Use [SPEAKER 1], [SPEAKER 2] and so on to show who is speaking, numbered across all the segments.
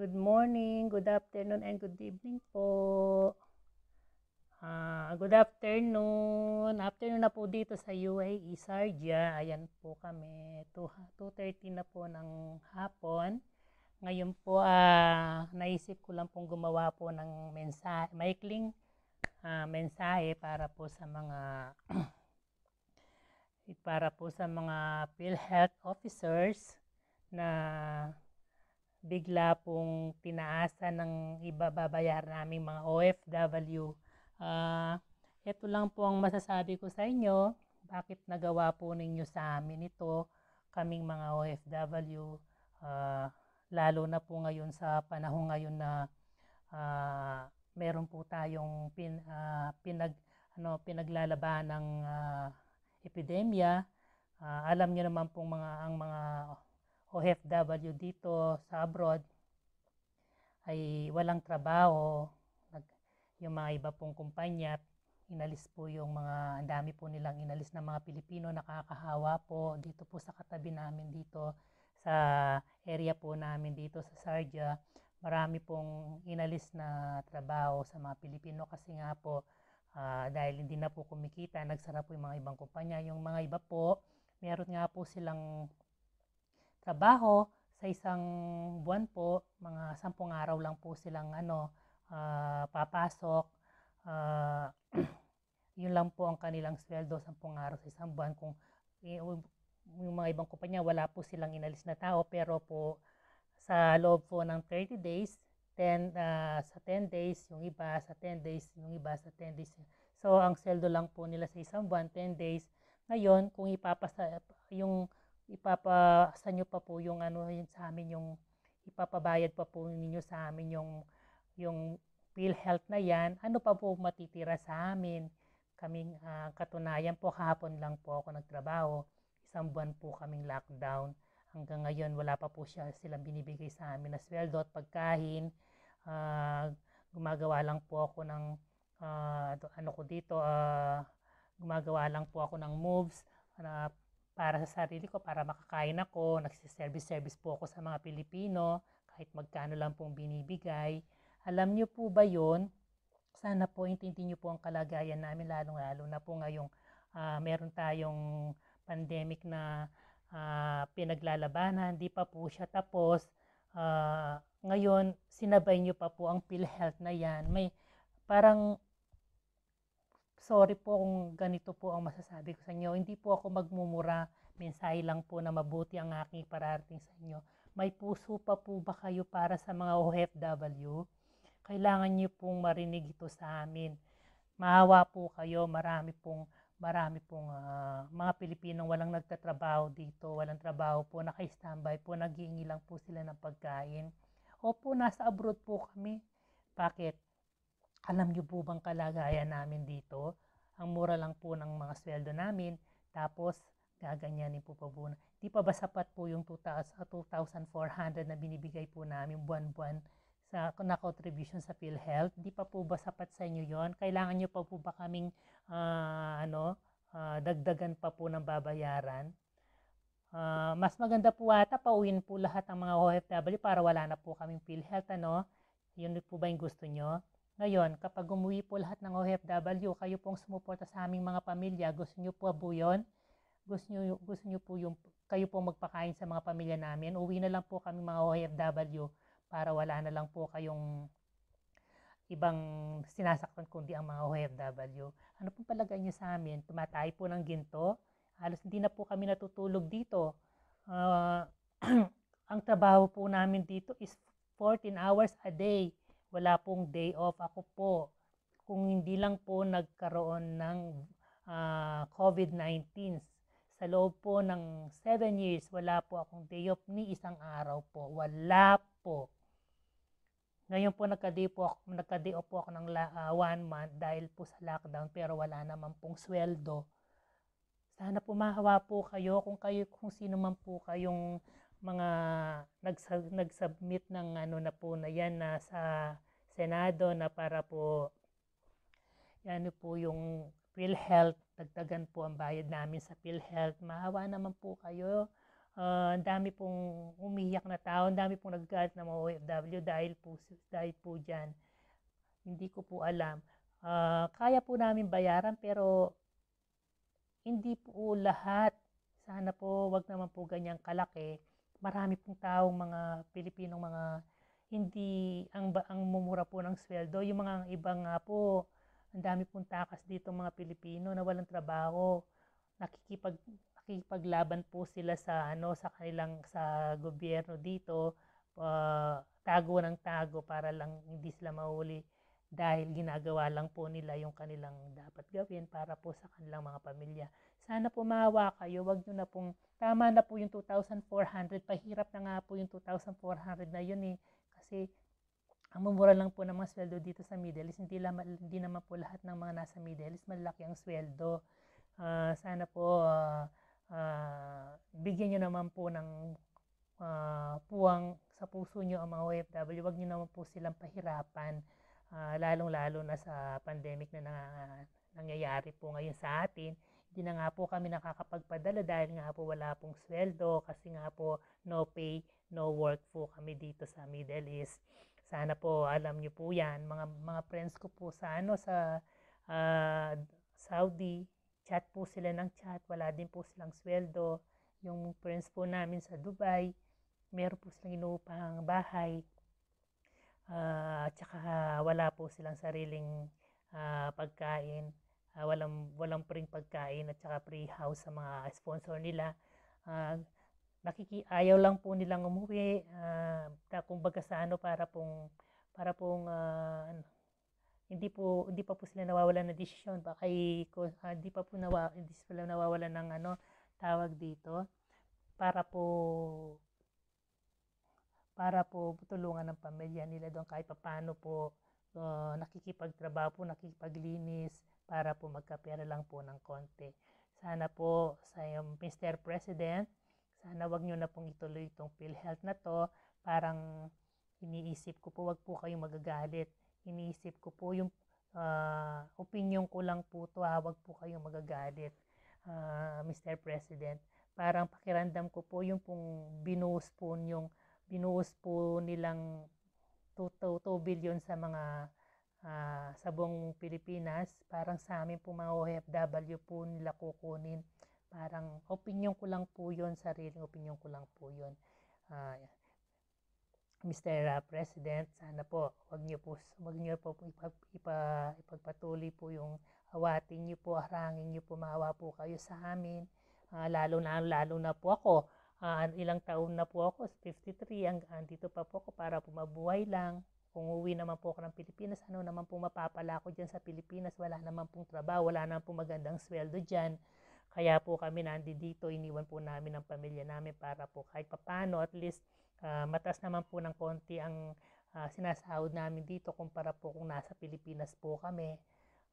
[SPEAKER 1] Good morning, good afternoon, and good evening po. Uh, good afternoon. Afternoon na po dito sa UAE Sarja. Ayan po kami. 2.30 na po ng hapon. Ngayon po, uh, naisip ko lang pong gumawa po ng mensahe, maikling uh, mensahe para po sa mga para po sa mga PhilHealth officers na bigla pong tinaasa ng iba babayar naming mga OFW. Uh, ah, ito lang po ang masasabi ko sa inyo. Bakit nagawa po ninyo sa amin ito, kaming mga OFW, uh, ah, lalo na po ngayon sa panahon ngayon na uh, meron po tayong pin, uh, pinag, ano, pinaglalaban ng uh, epidemya. Uh, alam niyo naman po mga, ang mga OFW dito sa abroad ay walang trabaho, nag, yung mga iba pong kumpanya, inalis po yung mga, ang dami po nilang inalis na mga Pilipino, nakakahawa po dito po sa katabi namin dito, sa area po namin dito sa Sarja, marami pong inalis na trabaho sa mga Pilipino kasi nga po, uh, dahil hindi na po kumikita, nagsara po yung mga ibang kumpanya. Yung mga iba po, meron nga po silang trabaho sa isang buwan po, mga sampung araw lang po silang ano, uh, papasok. Uh, yun lang po ang kanilang sweldo, sampung araw sa isang buwan. Kung eh, yung mga ibang kumpanya, wala po silang inalis na tao, pero po sa loob po ng 30 days, 10, uh, ah, sa 10 days, yung iba sa 10 days, yung iba sa 10 days. So, ang sweldo lang po nila sa isang buwan, 10 days. Ngayon, kung ipapasa, yung ipapasa nyo pa po yung ano yun sa amin yung ipapabayad pa po ninyo sa amin yung yung PhilHealth na yan. Ano pa po matitira sa amin? Kaming uh, katunayan po kahapon lang po ako nagtrabaho. Isang buwan po kaming lockdown. Hanggang ngayon wala pa po siya silang binibigay sa amin na sweldo at pagkain. Uh, gumagawa lang po ako ng uh, ano ko dito uh, gumagawa lang po ako ng moves na uh, para sa sarili ko, para makakain ako, nagsiservice-service po ako sa mga Pilipino, kahit magkano lang pong binibigay. Alam niyo po ba yon? Sana po intindi niyo po ang kalagayan namin, lalong-lalo na po ngayong uh, meron tayong pandemic na uh, pinaglalabanan, hindi pa po siya tapos. Uh, ngayon, sinabay niyo pa po ang PhilHealth na yan. May parang sorry po kung ganito po ang masasabi ko sa inyo. Hindi po ako magmumura. Mensahe lang po na mabuti ang aking pararating sa inyo. May puso pa po ba kayo para sa mga OFW? Kailangan niyo pong marinig ito sa amin. Mahawa po kayo. Marami pong marami pong uh, mga Pilipinong walang nagtatrabaho dito, walang trabaho po, naka-standby po, naghihingi lang po sila ng pagkain. Opo, nasa abroad po kami. Bakit? Alam niyo po bang kalagayan namin dito? Ang mura lang po ng mga sweldo namin. Tapos, gaganyanin po pa po. Di pa ba sapat po yung 2,400 na binibigay po namin buwan-buwan sa na contribution sa PhilHealth? Di pa po ba sapat sa inyo yon? Kailangan nyo pa po ba kaming uh, ano, uh, dagdagan pa po ng babayaran? Uh, mas maganda po ata pauwiin po lahat ang mga OFW para wala na po kaming PhilHealth ano? Yun po ba yung gusto nyo? Ngayon, kapag umuwi po lahat ng OFW, kayo pong sumuporta sa aming mga pamilya, gusto nyo po po yun? Gusto nyo, gusto nyo po yung, kayo pong magpakain sa mga pamilya namin? Uwi na lang po kami mga OFW para wala na lang po kayong ibang sinasaktan kundi ang mga OFW. Ano pong palagay niyo sa amin? Tumatay po ng ginto? Halos hindi na po kami natutulog dito. Uh, ang trabaho po namin dito is 14 hours a day wala pong day off ako po kung hindi lang po nagkaroon ng uh, ah, COVID-19. Sa loob po ng 7 years, wala po akong day off ni isang araw po. Wala po. Ngayon po nagka-day po ako, nagka-day off po ako ng uh, one month dahil po sa lockdown pero wala naman pong sweldo. Sana po mahawa po kayo kung kayo kung sino man po kayong mga nagsub- nagsubmit ng ano na po na yan na sa Senado na para po yan po yung PhilHealth, dagdagan po ang bayad namin sa PhilHealth. Maawa naman po kayo. Uh, ang dami pong umiyak na tao, ang dami pong nagagalit na mga OFW dahil po, dahil po dyan. Hindi ko po alam. Uh, kaya po namin bayaran pero hindi po lahat. Sana po wag naman po ganyang kalaki marami pong taong mga Pilipinong mga hindi ang ang mumura po ng sweldo, yung mga iba nga po ang dami pong takas dito mga Pilipino na walang trabaho. Nakikipag nakikipaglaban po sila sa ano sa kanilang sa gobyerno dito uh, tago ng tago para lang hindi sila mahuli dahil ginagawa lang po nila yung kanilang dapat gawin para po sa kanilang mga pamilya. Sana po maawa kayo, wag nyo na pong, tama na po yung 2,400, pahirap na nga po yung 2,400 na yun eh, kasi ang mumura lang po ng mga sweldo dito sa Middle East, hindi, lang, hindi naman po lahat ng mga nasa Middle East, malaki ang sweldo. Uh, sana po, uh, uh, bigyan nyo naman po ng uh, puwang sa puso nyo ang mga OFW, wag nyo naman po silang pahirapan uh, lalong-lalo na sa pandemic na, na nangyayari po ngayon sa atin, hindi na nga po kami nakakapagpadala dahil nga po wala pong sweldo kasi nga po no pay, no work po kami dito sa Middle East. Sana po alam niyo po 'yan, mga mga friends ko po sa ano sa uh, Saudi, chat po sila ng chat, wala din po silang sweldo. Yung friends po namin sa Dubai, meron po silang inuupahang bahay, uh, at saka uh, wala po silang sariling uh, pagkain uh, walang walang pring pagkain at saka free house sa mga sponsor nila uh, nakiki ayaw lang po nilang umuwi uh, kumbaga sa ano para pong para pong uh, ano, hindi po hindi pa po sila nawawalan ng desisyon baka uh, hindi pa po nawa, hindi sila nawawalan ng ano tawag dito para po para po tulungan ng pamilya nila doon kahit paano po uh, nakikipagtrabaho po, nakikipaglinis para po magkapera lang po ng konti. Sana po sa Mr. President, sana wag nyo na pong ituloy itong PhilHealth na to. Parang iniisip ko po, wag po kayong magagalit. Iniisip ko po yung uh, opinion ko lang po to ha, ah, wag po kayong magagalit. Uh, Mr. President, parang pakiramdam ko po yung pong binuhos po yung binuos po nilang 2, 2 billion sa mga uh, ah, sa buong Pilipinas. Parang sa amin po mga OFW po nila kukunin. Parang opinion ko lang po yun, sariling opinion ko lang po yun. Uh, ah, Mr. Ah, President, sana po wag niyo po wag niyo po ipag, ipa, ipagpatuloy po yung awatin niyo po, harangin niyo po, maawa po kayo sa amin. Uh, lalo na lalo na po ako uh, ilang taon na po ako, 53, hanggang dito pa po ako para po mabuhay lang. Kung uwi naman po ako ng Pilipinas, ano naman po mapapala ko dyan sa Pilipinas, wala naman pong trabaho, wala naman pong magandang sweldo dyan. Kaya po kami nandi dito, iniwan po namin ang pamilya namin para po kahit papano, at least uh, matas naman po ng konti ang uh, sinasahod namin dito kumpara po kung nasa Pilipinas po kami.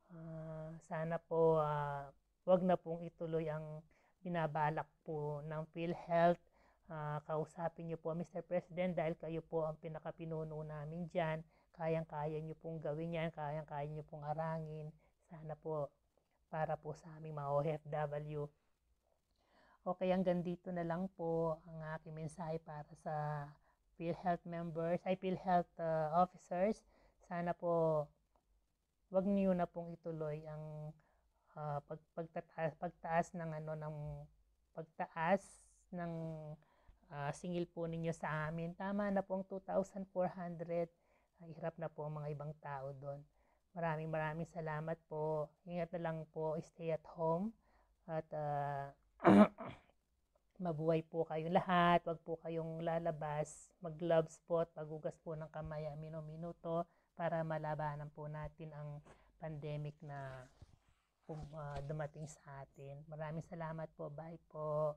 [SPEAKER 1] Uh, sana po uh, wag na pong ituloy ang binabalak po ng PhilHealth. Uh, kausapin niyo po Mr. President dahil kayo po ang pinakapinuno namin dyan. Kayang-kaya niyo pong gawin yan, kayang-kaya niyo pong arangin. Sana po para po sa aming mga OFW. Okay, hanggang dito na lang po ang aking mensahe para sa PhilHealth members, ay PhilHealth uh, officers. Sana po wag niyo na pong ituloy ang uh, pag, pagtataas, pagtaas ng ano ng pagtaas ng uh, singil po ninyo sa amin. Tama na po ang 2,400. Uh, ah, hirap na po ang mga ibang tao doon. Maraming maraming salamat po. Ingat na lang po, stay at home. At uh, mabuhay po kayong lahat. Huwag po kayong lalabas. Mag-gloves po at magugas po ng kamay amino-minuto para malabanan po natin ang pandemic na kung uh, dumating sa atin. Maraming salamat po. Bye po.